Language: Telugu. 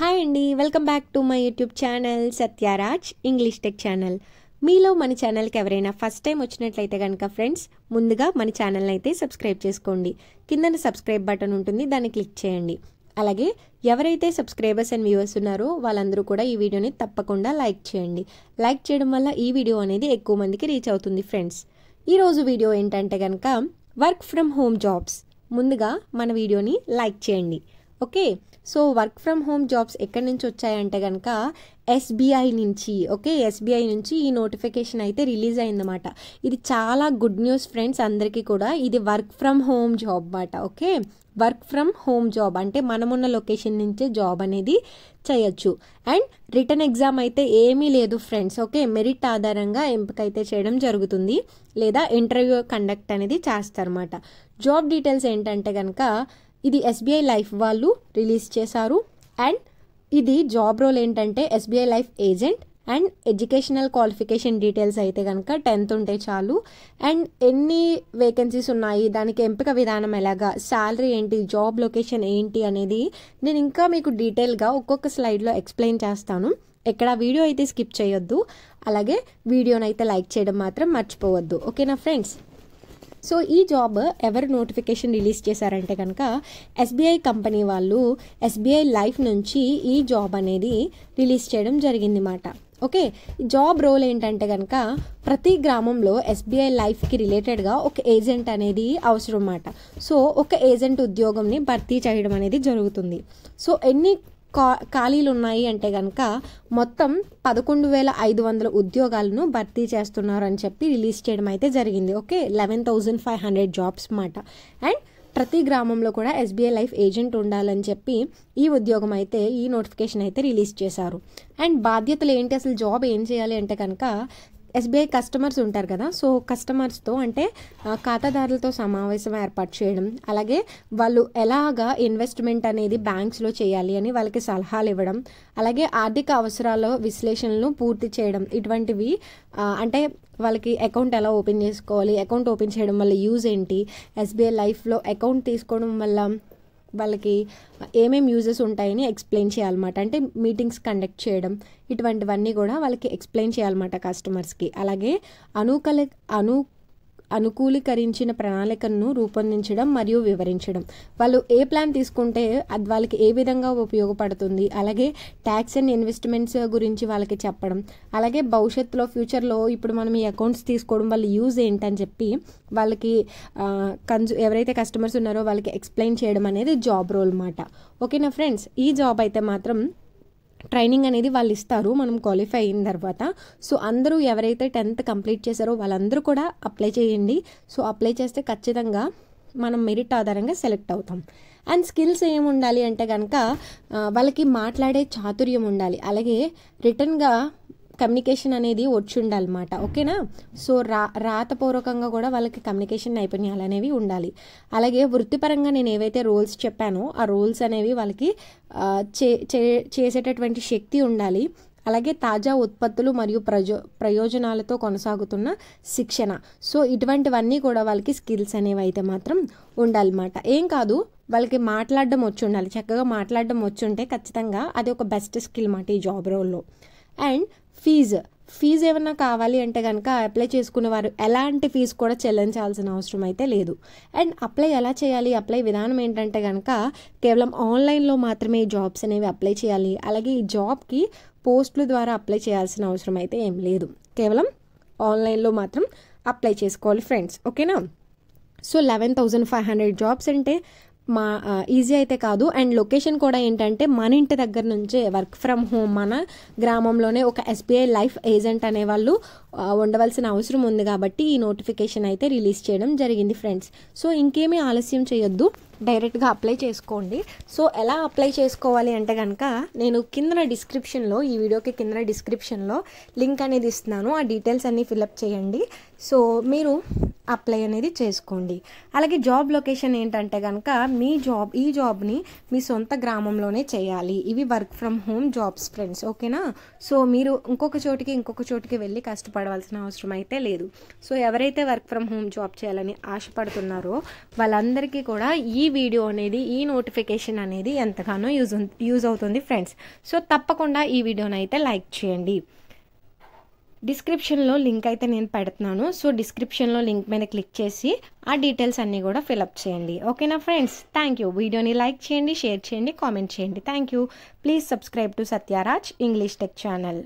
హాయ్ అండి welcome back to my YouTube channel Satyaraj English tech channel మీలో మన ఛానల్కి ఎవరైనా ఫస్ట్ టైం వచ్చినట్లయితే కనుక ఫ్రెండ్స్ ముందుగా మన ఛానల్ని అయితే సబ్స్క్రైబ్ చేసుకోండి కిందన సబ్స్క్రైబ్ బటన్ ఉంటుంది దాన్ని క్లిక్ చేయండి అలాగే ఎవరైతే సబ్స్క్రైబర్స్ అండ్ వ్యూవర్స్ ఉన్నారో వాళ్ళందరూ కూడా ఈ వీడియోని తప్పకుండా లైక్ చేయండి లైక్ చేయడం వల్ల ఈ వీడియో అనేది ఎక్కువ మందికి రీచ్ అవుతుంది ఫ్రెండ్స్ ఈరోజు వీడియో ఏంటంటే కనుక వర్క్ ఫ్రమ్ హోమ్ జాబ్స్ ముందుగా మన వీడియోని లైక్ చేయండి okay so work from home jobs ఎక్కడి నుంచి వచ్చాయంటే కనుక ఎస్బీఐ నుంచి ఓకే ఎస్బీఐ నుంచి ఈ నోటిఫికేషన్ అయితే రిలీజ్ అయిందన్నమాట ఇది చాలా గుడ్ న్యూస్ ఫ్రెండ్స్ అందరికీ కూడా ఇది వర్క్ ఫ్రమ్ హోమ్ జాబ్ అన్నమాట okay work from home job అంటే మనమున్న లొకేషన్ నుంచే జాబ్ అనేది చేయొచ్చు అండ్ రిటర్న్ ఎగ్జామ్ అయితే ఏమీ లేదు ఫ్రెండ్స్ ఓకే మెరిట్ ఆధారంగా ఎంపిక అయితే చేయడం జరుగుతుంది లేదా ఇంటర్వ్యూ కండక్ట్ అనేది చేస్తారన్నమాట జాబ్ డీటెయిల్స్ ఏంటంటే కనుక ఇది ఎస్బీఐ లైఫ్ వాళ్ళు రిలీజ్ చేశారు అండ్ ఇది జాబ్ రోల్ ఏంటంటే SBI Life agent and educational qualification details అయితే కనుక టెన్త్ ఉంటే చాలు అండ్ ఎన్ని వేకెన్సీస్ ఉన్నాయి దానికి ఎంపిక విధానం ఎలాగా శాలరీ ఏంటి జాబ్ లొకేషన్ ఏంటి అనేది నేను ఇంకా మీకు డీటెయిల్గా ఒక్కొక్క స్లైడ్లో ఎక్స్ప్లెయిన్ చేస్తాను ఎక్కడ వీడియో అయితే స్కిప్ చేయొద్దు అలాగే వీడియోనైతే లైక్ చేయడం మాత్రం మర్చిపోవద్దు ఓకేనా ఫ్రెండ్స్ సో ఈ జాబ్ ఎవరు నోటిఫికేషన్ రిలీజ్ చేశారంటే కనుక ఎస్బీఐ కంపెనీ వాళ్ళు ఎస్బీఐ లైఫ్ నుంచి ఈ జాబ్ అనేది రిలీజ్ చేయడం జరిగింది మాట ఓకే జాబ్ రోల్ ఏంటంటే కనుక ప్రతి గ్రామంలో ఎస్బీఐ లైఫ్కి రిలేటెడ్గా ఒక ఏజెంట్ అనేది అవసరం అన్నమాట సో ఒక ఏజెంట్ ఉద్యోగంని భర్తీ చేయడం అనేది జరుగుతుంది సో ఎన్ని కా ఖాళీలు ఉన్నాయి అంటే కనుక మొత్తం పదకొండు వేల ఐదు వందల ఉద్యోగాలను భర్తీ చేస్తున్నారు అని చెప్పి రిలీజ్ చేయడం అయితే జరిగింది okay eleven thousand five hundred jobs మాట అండ్ ప్రతి గ్రామంలో కూడా ఎస్బీఐ లైఫ్ ఏజెంట్ ఉండాలని చెప్పి ఈ ఉద్యోగం అయితే ఈ నోటిఫికేషన్ అయితే రిలీజ్ చేశారు అండ్ బాధ్యతలు ఏంటి అసలు జాబ్ ఏం చేయాలి అంటే కనుక ఎస్బీఐ కస్టమర్స్ ఉంటారు కదా సో కస్టమర్స్తో అంటే ఖాతాదారులతో సమావేశం ఏర్పాటు చేయడం అలాగే వాళ్ళు ఎలాగా ఇన్వెస్ట్మెంట్ అనేది బ్యాంక్స్లో చేయాలి అని వాళ్ళకి సలహాలు ఇవ్వడం అలాగే ఆర్థిక అవసరాల విశ్లేషణలు పూర్తి చేయడం ఇటువంటివి అంటే వాళ్ళకి అకౌంట్ ఎలా ఓపెన్ చేసుకోవాలి అకౌంట్ ఓపెన్ చేయడం వల్ల యూజ్ ఏంటి ఎస్బీఐ లైఫ్లో అకౌంట్ తీసుకోవడం వల్ల వాళ్ళకి ఏమేమి యూజెస్ ఉంటాయని ఎక్స్ప్లెయిన్ చేయాలన్నమాట అంటే మీటింగ్స్ కండక్ట్ చేయడం ఇటువంటివన్నీ కూడా వాళ్ళకి ఎక్స్ప్లెయిన్ చేయాలన్నమాట కస్టమర్స్కి అలాగే అనూకల అనూ అనుకూలీకరించిన ప్రణాళికను రూపొందించడం మరియు వివరించడం వాళ్ళు ఏ ప్లాన్ తీసుకుంటే అది వాళ్ళకి ఏ విధంగా ఉపయోగపడుతుంది అలాగే ట్యాక్స్ అండ్ ఇన్వెస్ట్మెంట్స్ గురించి వాళ్ళకి చెప్పడం అలాగే భవిష్యత్తులో ఫ్యూచర్లో ఇప్పుడు మనం ఈ అకౌంట్స్ తీసుకోవడం వల్ల యూజ్ ఏంటని చెప్పి వాళ్ళకి కన్జూ ఎవరైతే కస్టమర్స్ ఉన్నారో వాళ్ళకి ఎక్స్ప్లెయిన్ చేయడం అనేది జాబ్ రోల్ మాట ఓకేనా ఫ్రెండ్స్ ఈ జాబ్ అయితే మాత్రం ట్రైనింగ్ అనేది వాళ్ళు ఇస్తారు మనం క్వాలిఫై అయిన తర్వాత సో అందరూ ఎవరైతే టెన్త్ కంప్లీట్ చేశారో వాళ్ళందరూ కూడా అప్లై చేయండి సో అప్లై చేస్తే ఖచ్చితంగా మనం మెరిట్ ఆధారంగా సెలెక్ట్ అవుతాం అండ్ స్కిల్స్ ఏమి ఉండాలి అంటే కనుక వాళ్ళకి మాట్లాడే చాతుర్యం ఉండాలి అలాగే రిటర్న్గా కమ్యూనికేషన్ అనేది వచ్చి ఉండాలన్నమాట ఓకేనా సో రా రాతపూర్వకంగా కూడా వాళ్ళకి కమ్యూనికేషన్ నైపుణ్యాలు అనేవి ఉండాలి అలాగే వృత్తిపరంగా నేను ఏవైతే రోల్స్ చెప్పానో ఆ రోల్స్ అనేవి వాళ్ళకి చే చేసేటటువంటి శక్తి ఉండాలి అలాగే తాజా ఉత్పత్తులు మరియు ప్రజో ప్రయోజనాలతో కొనసాగుతున్న శిక్షణ సో ఇటువంటివన్నీ కూడా వాళ్ళకి స్కిల్స్ అనేవి అయితే మాత్రం ఉండాలన్నమాట ఏం కాదు వాళ్ళకి మాట్లాడడం వచ్చి ఉండాలి చక్కగా మాట్లాడడం వచ్చి ఉంటే ఖచ్చితంగా అది ఒక బెస్ట్ స్కిల్ మాట ఈ జాబ్ రోల్లో అండ్ ఫీజు ఫీజు ఏమన్నా కావాలి అంటే కనుక అప్లై చేసుకున్న వారు ఎలాంటి ఫీజు కూడా చెల్లించాల్సిన అవసరం అయితే లేదు అండ్ అప్లై ఎలా చేయాలి అప్లై విధానం ఏంటంటే కనుక కేవలం ఆన్లైన్లో మాత్రమే జాబ్స్ అనేవి అప్లై చేయాలి అలాగే ఈ జాబ్కి పోస్టుల ద్వారా అప్లై చేయాల్సిన అవసరం అయితే ఏం లేదు కేవలం ఆన్లైన్లో మాత్రం అప్లై చేసుకోవాలి ఫ్రెండ్స్ ఓకేనా so eleven thousand five hundred jobs అంటే మా ఈజీ అయితే కాదు అండ్ లొకేషన్ కూడా ఏంటంటే మన ఇంటి దగ్గర నుంచే వర్క్ ఫ్రమ్ హోమ్ మన గ్రామంలోనే ఒక ఎస్బీఐ లైఫ్ ఏజెంట్ అనే వాళ్ళు ఉండవలసిన అవసరం ఉంది కాబట్టి ఈ నోటిఫికేషన్ అయితే రిలీజ్ చేయడం జరిగింది ఫ్రెండ్స్ సో ఇంకేమీ ఆలస్యం చేయొద్దు డైరెక్ట్గా అప్లై చేసుకోండి సో ఎలా అప్లై చేసుకోవాలి అంటే కనుక నేను కింద డిస్క్రిప్షన్లో ఈ వీడియోకి కింద డిస్క్రిప్షన్లో లింక్ అనేది ఇస్తున్నాను ఆ డీటెయిల్స్ అన్నీ ఫిలప్ చేయండి సో మీరు అప్లై అనేది చేసుకోండి అలాగే జాబ్ లొకేషన్ ఏంటంటే కనుక మీ జాబ్ ఈ జాబ్ని మీ సొంత గ్రామంలోనే చేయాలి ఇవి work from home jobs friends ఓకేనా సో మీరు ఇంకొక చోటికి ఇంకొక చోటికి వెళ్ళి కష్టపడవలసిన అవసరం అయితే లేదు సో ఎవరైతే వర్క్ ఫ్రమ్ హోమ్ జాబ్ చేయాలని ఆశపడుతున్నారో వాళ్ళందరికీ కూడా ఈ వీడియో అనేది ఈ నోటిఫికేషన్ అనేది ఎంతగానో యూజ్ యూజ్ అవుతుంది ఫ్రెండ్స్ సో తప్పకుండా ఈ వీడియోని అయితే లైక్ చేయండి డిస్క్రిప్షన్లో లింక్ అయితే నేను పెడుతున్నాను సో డిస్క్రిప్షన్లో లింక్ మీద క్లిక్ చేసి ఆ డీటెయిల్స్ అన్నీ కూడా ఫిలప్ చేయండి ఓకేనా ఫ్రెండ్స్ థ్యాంక్ యూ వీడియోని లైక్ చేయండి షేర్ చేయండి కామెంట్ చేయండి thank you please subscribe to Satyaraj English tech channel